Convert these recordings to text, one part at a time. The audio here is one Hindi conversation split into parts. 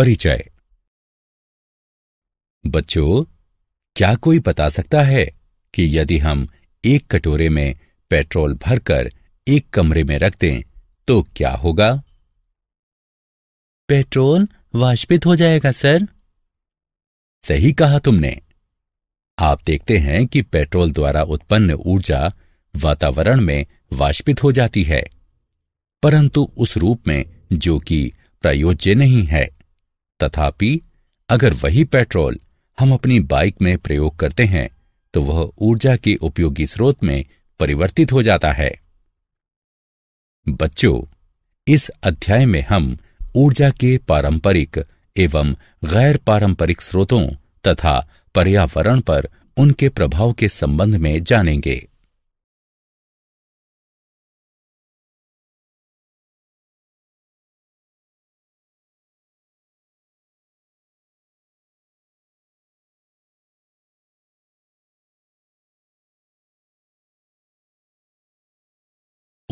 परिचय बच्चों क्या कोई बता सकता है कि यदि हम एक कटोरे में पेट्रोल भरकर एक कमरे में रख दें तो क्या होगा पेट्रोल वाष्पित हो जाएगा सर सही कहा तुमने आप देखते हैं कि पेट्रोल द्वारा उत्पन्न ऊर्जा वातावरण में वाष्पित हो जाती है परंतु उस रूप में जो कि प्रयोज्य नहीं है तथापि अगर वही पेट्रोल हम अपनी बाइक में प्रयोग करते हैं तो वह ऊर्जा के उपयोगी स्रोत में परिवर्तित हो जाता है बच्चों इस अध्याय में हम ऊर्जा के पारंपरिक एवं गैर पारंपरिक स्रोतों तथा पर्यावरण पर उनके प्रभाव के संबंध में जानेंगे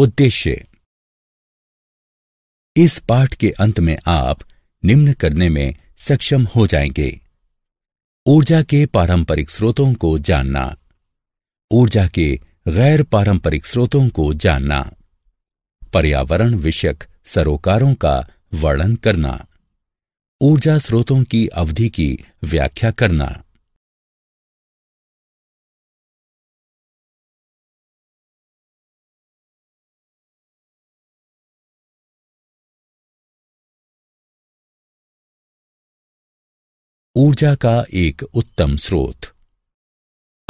उद्देश्य इस पाठ के अंत में आप निम्न करने में सक्षम हो जाएंगे ऊर्जा के पारंपरिक स्रोतों को जानना ऊर्जा के गैर पारंपरिक स्रोतों को जानना पर्यावरण विषयक सरोकारों का वर्णन करना ऊर्जा स्रोतों की अवधि की व्याख्या करना ऊर्जा का एक उत्तम स्रोत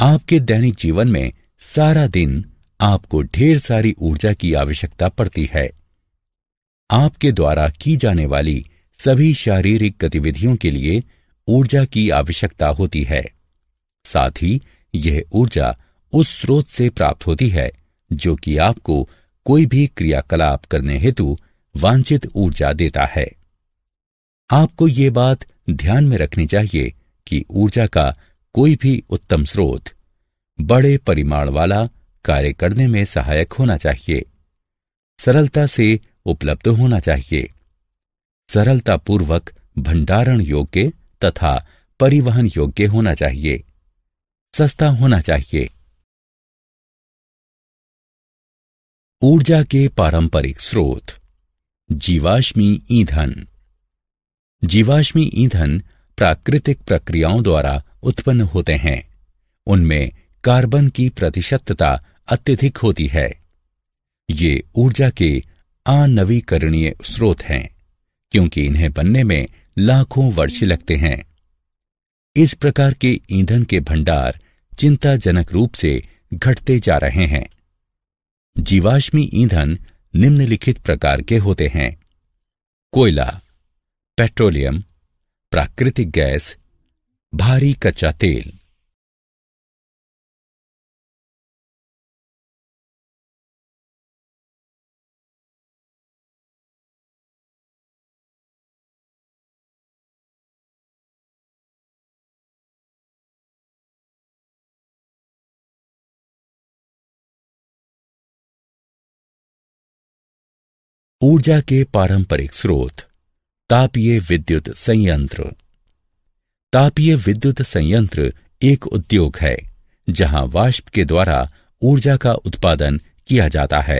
आपके दैनिक जीवन में सारा दिन आपको ढेर सारी ऊर्जा की आवश्यकता पड़ती है आपके द्वारा की जाने वाली सभी शारीरिक गतिविधियों के लिए ऊर्जा की आवश्यकता होती है साथ ही यह ऊर्जा उस स्रोत से प्राप्त होती है जो कि आपको कोई भी क्रियाकलाप करने हेतु वांछित ऊर्जा देता है आपको ये बात ध्यान में रखनी चाहिए कि ऊर्जा का कोई भी उत्तम स्रोत बड़े परिमाण वाला कार्य करने में सहायक होना चाहिए सरलता से उपलब्ध होना चाहिए सरलतापूर्वक भंडारण योग्य तथा परिवहन योग्य होना चाहिए सस्ता होना चाहिए ऊर्जा के पारंपरिक स्रोत जीवाश्मी ईंधन जीवाश्मी ईंधन प्राकृतिक प्रक्रियाओं द्वारा उत्पन्न होते हैं उनमें कार्बन की प्रतिशतता अत्यधिक होती है ये ऊर्जा के अनवीकरणीय स्रोत हैं क्योंकि इन्हें बनने में लाखों वर्ष लगते हैं इस प्रकार के ईंधन के भंडार चिंताजनक रूप से घटते जा रहे हैं जीवाश्मी ईंधन निम्नलिखित प्रकार के होते हैं कोयला पेट्रोलियम प्राकृतिक गैस भारी कच्चा तेल ऊर्जा के पारंपरिक स्रोत तापीय विद्युत संयंत्र तापीय विद्युत संयंत्र एक उद्योग है जहां वाष्प के द्वारा ऊर्जा का उत्पादन किया जाता है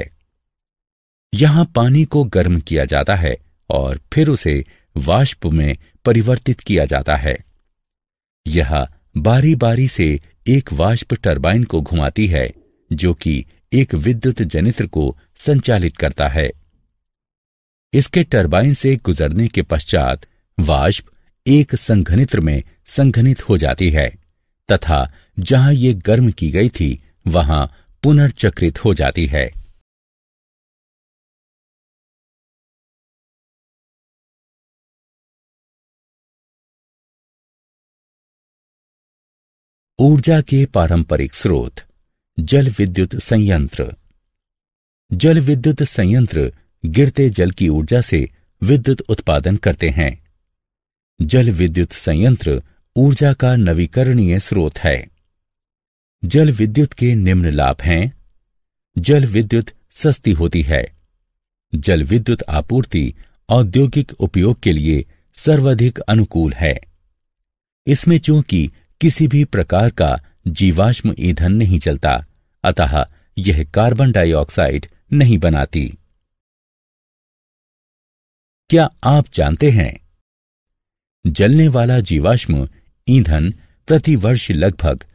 यहां पानी को गर्म किया जाता है और फिर उसे वाष्प में परिवर्तित किया जाता है यह बारी बारी से एक वाष्प टरबाइन को घुमाती है जो कि एक विद्युत जनित्र को संचालित करता है इसके टरबाइन से गुजरने के पश्चात वाष्प एक संघनित्र में संघनित हो जाती है तथा जहां ये गर्म की गई थी वहां पुनर्चक्रित हो जाती है ऊर्जा के पारंपरिक स्रोत जल विद्युत संयंत्र जल विद्युत संयंत्र गिरते जल की ऊर्जा से विद्युत उत्पादन करते हैं जल विद्युत संयंत्र ऊर्जा का नवीकरणीय स्रोत है जल विद्युत के निम्न लाभ हैं जल विद्युत सस्ती होती है जल विद्युत आपूर्ति औद्योगिक उपयोग के लिए सर्वाधिक अनुकूल है इसमें चूंकि किसी भी प्रकार का जीवाश्म ईंधन नहीं चलता अतः यह कार्बन डाइऑक्साइड नहीं बनाती क्या आप जानते हैं जलने वाला जीवाश्म ईंधन प्रतिवर्ष लगभग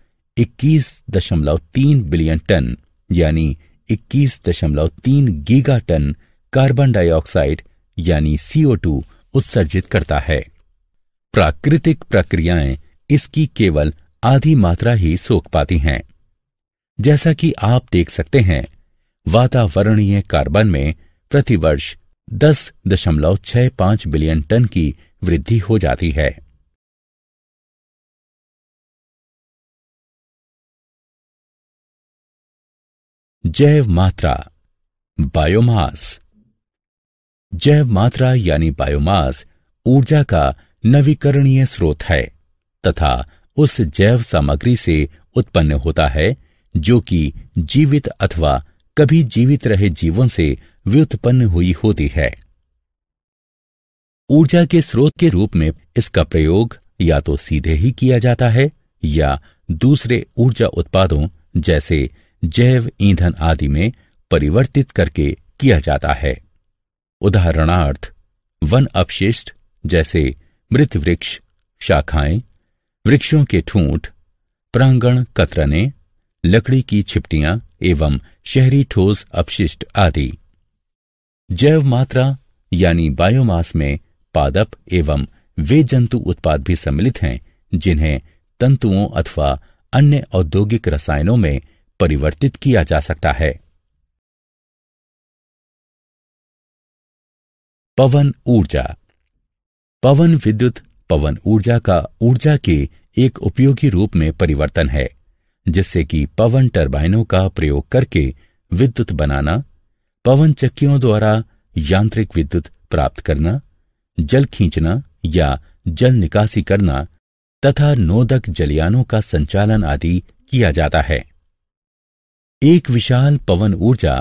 21.3 बिलियन टन यानी 21.3 गीगा टन कार्बन डाइऑक्साइड यानी टू उत्सर्जित करता है प्राकृतिक प्रक्रियाएं इसकी केवल आधी मात्रा ही सोख पाती हैं जैसा कि आप देख सकते हैं वातावरणीय कार्बन में प्रतिवर्ष दस दशमलव छह पांच बिलियन टन की वृद्धि हो जाती है जैव मात्रा बायोमास जैव मात्रा यानी बायोमास ऊर्जा का नवीकरणीय स्रोत है तथा उस जैव सामग्री से उत्पन्न होता है जो कि जीवित अथवा कभी जीवित रहे जीवों से व्युत्पन्न हुई होती है ऊर्जा के स्रोत के रूप में इसका प्रयोग या तो सीधे ही किया जाता है या दूसरे ऊर्जा उत्पादों जैसे जैव ईंधन आदि में परिवर्तित करके किया जाता है उदाहरणार्थ वन अपशिष्ट जैसे मृत वृक्ष शाखाएं वृक्षों के ठूंठ प्रांगण कतरने लकड़ी की छिपटियां एवं शहरी ठोस अपशिष्ट आदि जैव मात्रा यानी बायोमास में पादप एवं वे जंतु उत्पाद भी सम्मिलित हैं जिन्हें तंतुओं अथवा अन्य औद्योगिक रसायनों में परिवर्तित किया जा सकता है पवन ऊर्जा पवन विद्युत पवन ऊर्जा का ऊर्जा के एक उपयोगी रूप में परिवर्तन है जिससे कि पवन टर्बाइनों का प्रयोग करके विद्युत बनाना पवन चक्कियों द्वारा यांत्रिक विद्युत प्राप्त करना जल खींचना या जल निकासी करना तथा नोदक जलियानों का संचालन आदि किया जाता है एक विशाल पवन ऊर्जा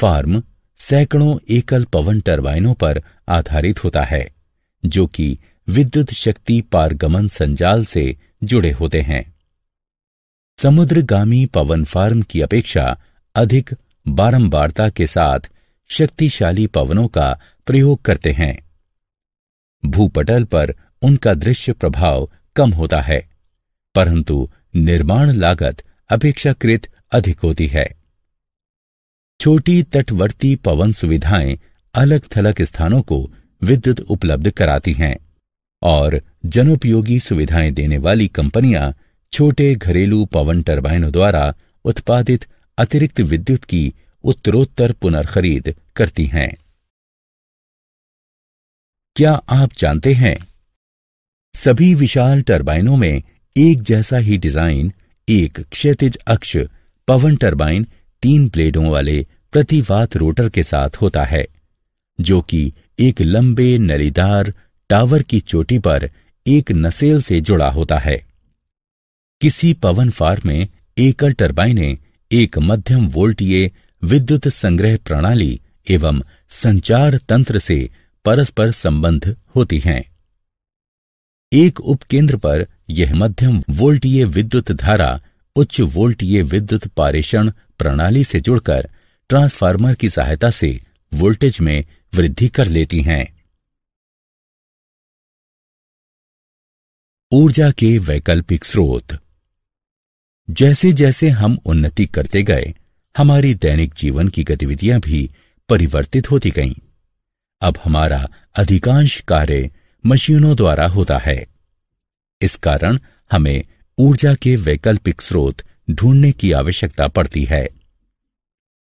फार्म सैकड़ों एकल पवन टर्बाइनों पर आधारित होता है जो कि विद्युत शक्ति पारगमन संजाल से जुड़े होते हैं समुद्रगामी पवन फार्म की अपेक्षा अधिक बारंबारता के साथ शक्तिशाली पवनों का प्रयोग करते हैं भूपटल पर उनका दृश्य प्रभाव कम होता है परंतु निर्माण लागत अपेक्षाकृत अधिक होती है छोटी तटवर्ती पवन सुविधाएं अलग थलग स्थानों को विद्युत उपलब्ध कराती हैं और जनोपयोगी सुविधाएं देने वाली कंपनियां छोटे घरेलू पवन टर्बाइनों द्वारा उत्पादित अतिरिक्त विद्युत की उत्तरोत्तर पुनर्खरीद करती हैं क्या आप जानते हैं सभी विशाल टर्बाइनों में एक जैसा ही डिजाइन एक क्षतिज अक्ष पवन टर्बाइन तीन ब्लेडों वाले प्रतिवात रोटर के साथ होता है जो कि एक लंबे नलीदार टावर की चोटी पर एक नसेल से जुड़ा होता है किसी पवन फार्म में एकल टर्बाइनें एक मध्यम वोल्टीय विद्युत संग्रह प्रणाली एवं संचार तंत्र से परस्पर संबंध होती हैं एक उपकेंद्र पर यह मध्यम वोल्टीय विद्युत धारा उच्च वोल्टीय विद्युत पारेषण प्रणाली से जुड़कर ट्रांसफार्मर की सहायता से वोल्टेज में वृद्धि कर लेती हैं ऊर्जा के वैकल्पिक स्रोत जैसे जैसे हम उन्नति करते गए हमारी दैनिक जीवन की गतिविधियां भी परिवर्तित होती गईं। अब हमारा अधिकांश कार्य मशीनों द्वारा होता है इस कारण हमें ऊर्जा के वैकल्पिक स्रोत ढूंढने की आवश्यकता पड़ती है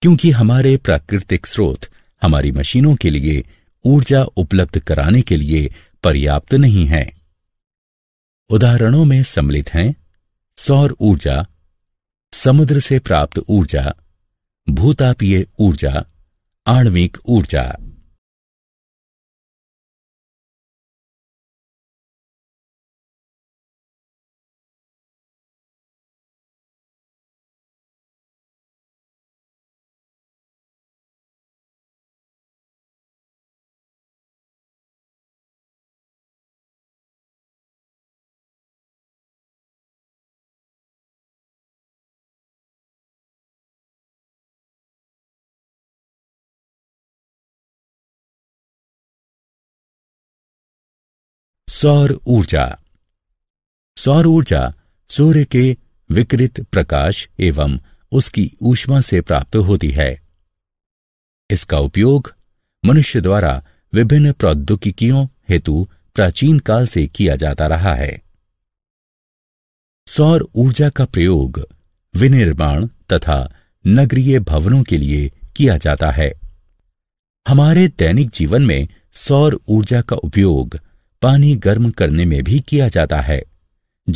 क्योंकि हमारे प्राकृतिक स्रोत हमारी मशीनों के लिए ऊर्जा उपलब्ध कराने के लिए पर्याप्त नहीं है उदाहरणों में सम्मिलित हैं सौर ऊर्जा समुद्र से प्राप्त ऊर्जा भूतापीय ऊर्जा आणविक ऊर्जा सौर ऊर्जा सौर ऊर्जा सूर्य के विकृत प्रकाश एवं उसकी ऊष्मा से प्राप्त होती है इसका उपयोग मनुष्य द्वारा विभिन्न प्रौद्योगिकियों हेतु प्राचीन काल से किया जाता रहा है सौर ऊर्जा का प्रयोग विनिर्माण तथा नगरीय भवनों के लिए किया जाता है हमारे दैनिक जीवन में सौर ऊर्जा का उपयोग पानी गर्म करने में भी किया जाता है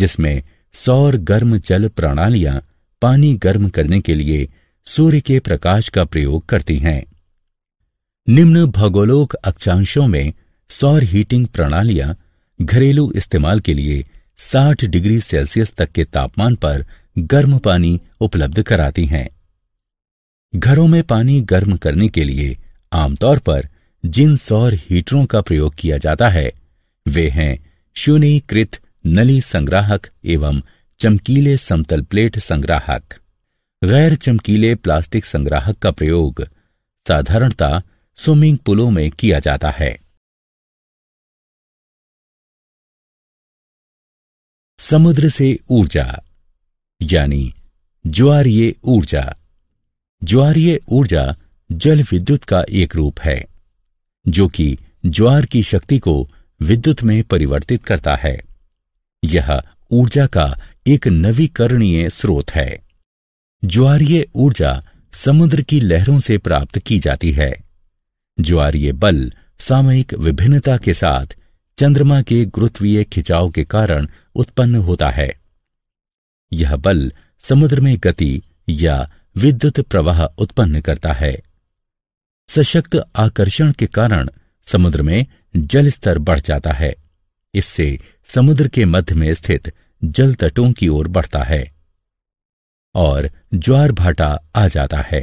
जिसमें सौर गर्म जल प्रणालियां पानी गर्म करने के लिए सूर्य के प्रकाश का प्रयोग करती हैं निम्न भौगोलोक अक्षांशों में सौर हीटिंग प्रणालियां घरेलू इस्तेमाल के लिए 60 डिग्री सेल्सियस तक के तापमान पर गर्म पानी उपलब्ध कराती हैं घरों में पानी गर्म करने के लिए आमतौर पर जिन सौर हीटरों का प्रयोग किया जाता है वे हैं कृत नली संग्राहक एवं चमकीले समतल प्लेट संग्राहक गैर चमकीले प्लास्टिक संग्राहक का प्रयोग साधारणता स्विमिंग पूलों में किया जाता है समुद्र से ऊर्जा यानी ज्वारीय ऊर्जा ज्वारीय ऊर्जा जल विद्युत का एक रूप है जो कि ज्वार की शक्ति को विद्युत में परिवर्तित करता है यह ऊर्जा का एक नवीकरणीय स्रोत है ज्वारीय ऊर्जा समुद्र की लहरों से प्राप्त की जाती है ज्वारीय बल सामयिक विभिन्नता के साथ चंद्रमा के गुरुत्वीय खिंचाव के कारण उत्पन्न होता है यह बल समुद्र में गति या विद्युत प्रवाह उत्पन्न करता है सशक्त आकर्षण के कारण समुद्र में जलस्तर बढ़ जाता है इससे समुद्र के मध्य में स्थित जल तटों की ओर बढ़ता है और ज्वार भाटा आ जाता है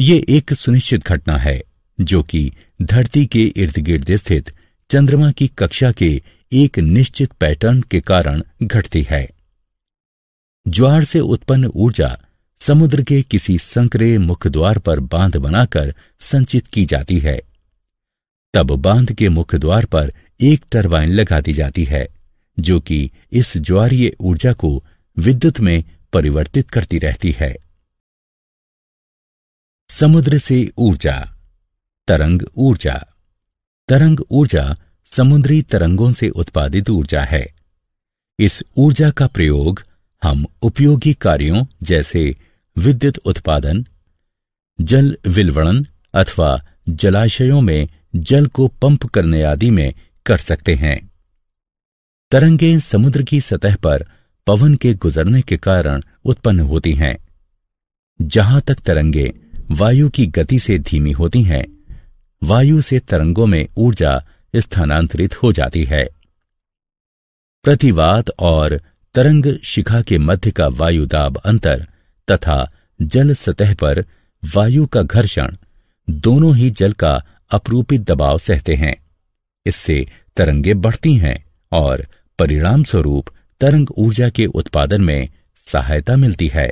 ये एक सुनिश्चित घटना है जो कि धरती के इर्द गिर्द स्थित चंद्रमा की कक्षा के एक निश्चित पैटर्न के कारण घटती है ज्वार से उत्पन्न ऊर्जा समुद्र के किसी संकरे मुख द्वार पर बांध बनाकर संचित की जाती है तब बांध के मुख्य द्वार पर एक टरबाइन लगा दी जाती है जो कि इस ज्वारीय ऊर्जा को विद्युत में परिवर्तित करती रहती है समुद्र से ऊर्जा तरंग ऊर्जा तरंग ऊर्जा समुद्री तरंगों से उत्पादित ऊर्जा है इस ऊर्जा का प्रयोग हम उपयोगी कार्यों जैसे विद्युत उत्पादन जल विलवणन अथवा जलाशयों में जल को पंप करने आदि में कर सकते हैं तरंगे समुद्र की सतह पर पवन के गुजरने के कारण उत्पन्न होती हैं जहां तक तरंगे वायु की गति से धीमी होती हैं वायु से तरंगों में ऊर्जा स्थानांतरित हो जाती है प्रतिवाद और तरंग शिखा के मध्य का वायु दाब अंतर तथा जल सतह पर वायु का घर्षण दोनों ही जल का अपरूपित दबाव सहते हैं इससे तरंगे बढ़ती हैं और परिणाम स्वरूप तरंग ऊर्जा के उत्पादन में सहायता मिलती है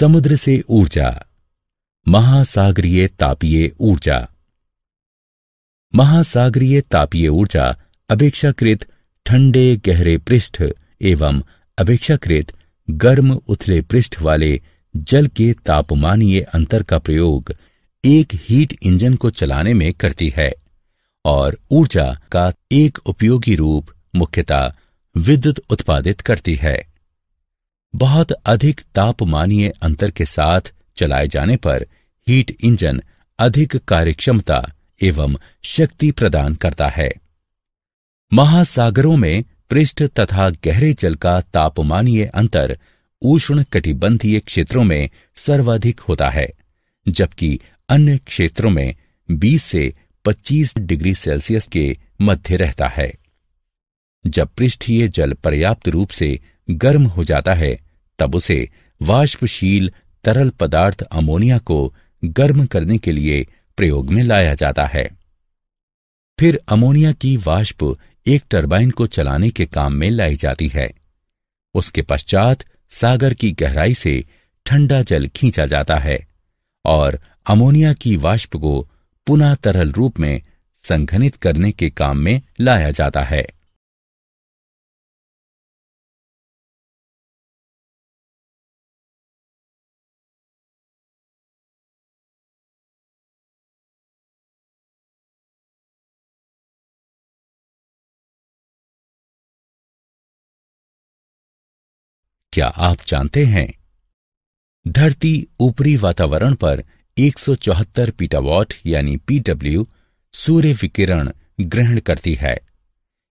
समुद्र से ऊर्जा महासागरीय तापीय ऊर्जा महासागरीय तापीय ऊर्जा अपेक्षाकृत ठंडे गहरे पृष्ठ एवं अपेक्षाकृत गर्म उथले पृष्ठ वाले जल के तापमानीय अंतर का प्रयोग एक हीट इंजन को चलाने में करती है और ऊर्जा का एक उपयोगी रूप मुख्यतः विद्युत उत्पादित करती है बहुत अधिक तापमानीय अंतर के साथ चलाए जाने पर हीट इंजन अधिक कार्यक्षमता एवं शक्ति प्रदान करता है महासागरों में पृष्ठ तथा गहरे जल का तापमानीय अंतर उष्ण कटिबंधीय क्षेत्रों में सर्वाधिक होता है जबकि अन्य क्षेत्रों में 20 से 25 डिग्री सेल्सियस के मध्य रहता है जब पृष्ठीय जल पर्याप्त रूप से गर्म हो जाता है तब उसे वाष्पशील तरल पदार्थ अमोनिया को गर्म करने के लिए प्रयोग में लाया जाता है फिर अमोनिया की वाष्प एक टरबाइन को चलाने के काम में लाई जाती है उसके पश्चात सागर की गहराई से ठंडा जल खींचा जाता है और अमोनिया की वाष्प को पुनः तरल रूप में संघनित करने के काम में लाया जाता है क्या आप जानते हैं धरती ऊपरी वातावरण पर 174 पीटावॉट यानी पीडब्ल्यू सूर्य विकिरण ग्रहण करती है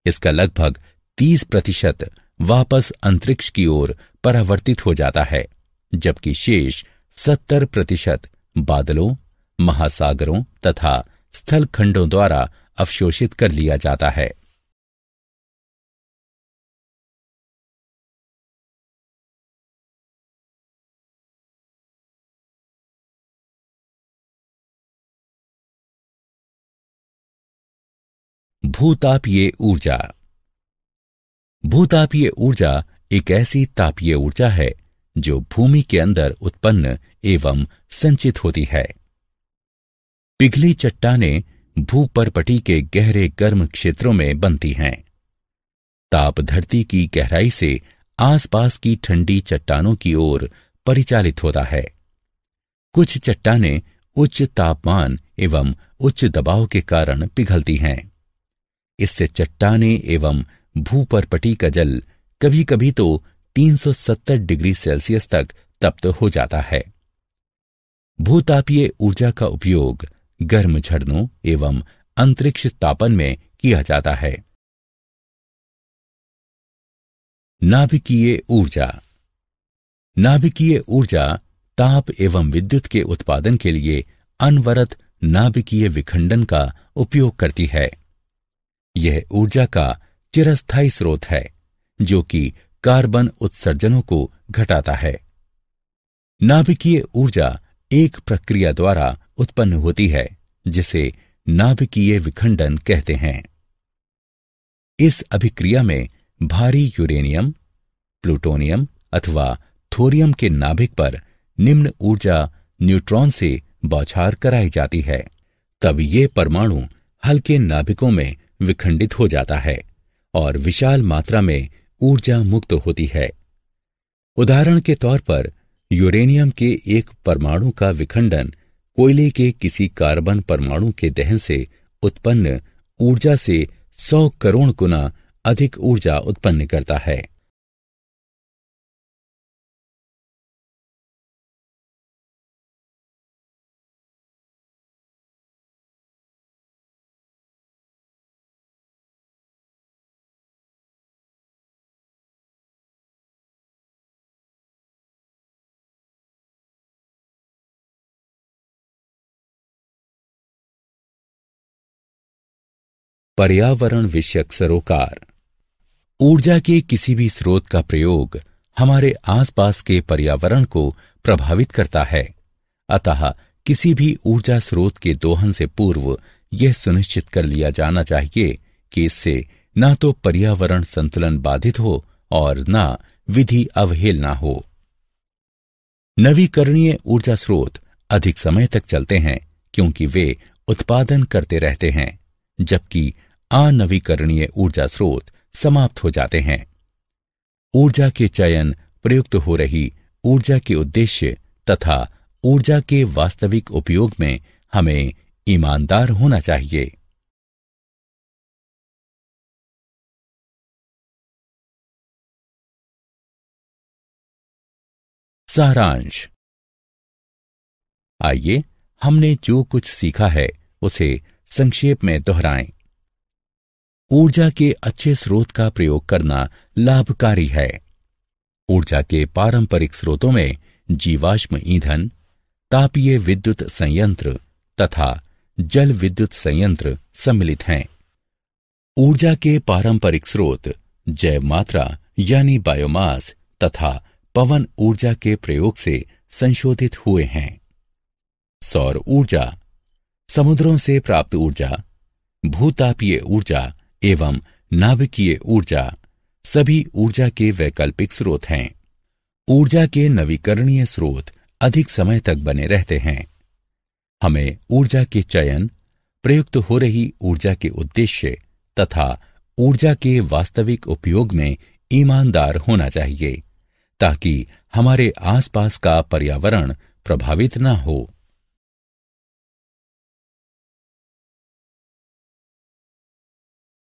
इसका लगभग 30 प्रतिशत वापस अंतरिक्ष की ओर परावर्तित हो जाता है जबकि शेष 70 प्रतिशत बादलों महासागरों तथा स्थलखंडों द्वारा अवशोषित कर लिया जाता है भूतापीय ऊर्जा भूतापीय ऊर्जा एक ऐसी तापीय ऊर्जा है जो भूमि के अंदर उत्पन्न एवं संचित होती है पिघली चट्टाने भूपरपटी के गहरे गर्म क्षेत्रों में बनती हैं ताप धरती की गहराई से आसपास की ठंडी चट्टानों की ओर परिचालित होता है कुछ चट्टाने उच्च तापमान एवं उच्च दबाव के कारण पिघलती हैं इससे चट्टाने एवं भू पर पटी का जल कभी कभी तो 370 डिग्री सेल्सियस तक तप्त हो जाता है भूतापीय ऊर्जा का उपयोग गर्म झरनों एवं अंतरिक्ष तापन में किया जाता है नाभिकीय ऊर्जा नाभिकीय ऊर्जा ताप एवं विद्युत के उत्पादन के लिए अनवरत नाभिकीय विखंडन का उपयोग करती है यह ऊर्जा का चिरस्थायी स्रोत है जो कि कार्बन उत्सर्जनों को घटाता है नाभिकीय ऊर्जा एक प्रक्रिया द्वारा उत्पन्न होती है जिसे नाभिकीय विखंडन कहते हैं इस अभिक्रिया में भारी यूरेनियम प्लूटोनियम अथवा थोरियम के नाभिक पर निम्न ऊर्जा न्यूट्रॉन से बौछार कराई जाती है तब ये परमाणु हल्के नाभिकों में विखंडित हो जाता है और विशाल मात्रा में ऊर्जा मुक्त होती है उदाहरण के तौर पर यूरेनियम के एक परमाणु का विखंडन कोयले के किसी कार्बन परमाणु के दहन से उत्पन्न ऊर्जा से सौ करोड़ गुना अधिक ऊर्जा उत्पन्न करता है पर्यावरण विषयक सरोकार ऊर्जा के किसी भी स्रोत का प्रयोग हमारे आसपास के पर्यावरण को प्रभावित करता है अतः किसी भी ऊर्जा स्रोत के दोहन से पूर्व यह सुनिश्चित कर लिया जाना चाहिए कि इससे न तो पर्यावरण संतुलन बाधित हो और न विधि अवहेलना हो नवीकरणीय ऊर्जा स्रोत अधिक समय तक चलते हैं क्योंकि वे उत्पादन करते रहते हैं जबकि अनवीकरणीय ऊर्जा स्रोत समाप्त हो जाते हैं ऊर्जा के चयन प्रयुक्त हो रही ऊर्जा के उद्देश्य तथा ऊर्जा के वास्तविक उपयोग में हमें ईमानदार होना चाहिए सारांश आइए हमने जो कुछ सीखा है उसे संक्षेप में दोहराएं ऊर्जा के अच्छे स्रोत का प्रयोग करना लाभकारी है ऊर्जा के पारंपरिक स्रोतों में जीवाश्म ईंधन तापीय विद्युत संयंत्र तथा जल विद्युत संयंत्र सम्मिलित हैं ऊर्जा के पारंपरिक स्रोत जैव मात्रा यानी बायोमास तथा पवन ऊर्जा के प्रयोग से संशोधित हुए हैं सौर ऊर्जा समुद्रों से प्राप्त ऊर्जा भूतापीय ऊर्जा एवं नाभिकीय ऊर्जा सभी ऊर्जा के वैकल्पिक स्रोत हैं ऊर्जा के नवीकरणीय स्रोत अधिक समय तक बने रहते हैं हमें ऊर्जा के चयन प्रयुक्त हो रही ऊर्जा के उद्देश्य तथा ऊर्जा के वास्तविक उपयोग में ईमानदार होना चाहिए ताकि हमारे आसपास का पर्यावरण प्रभावित न हो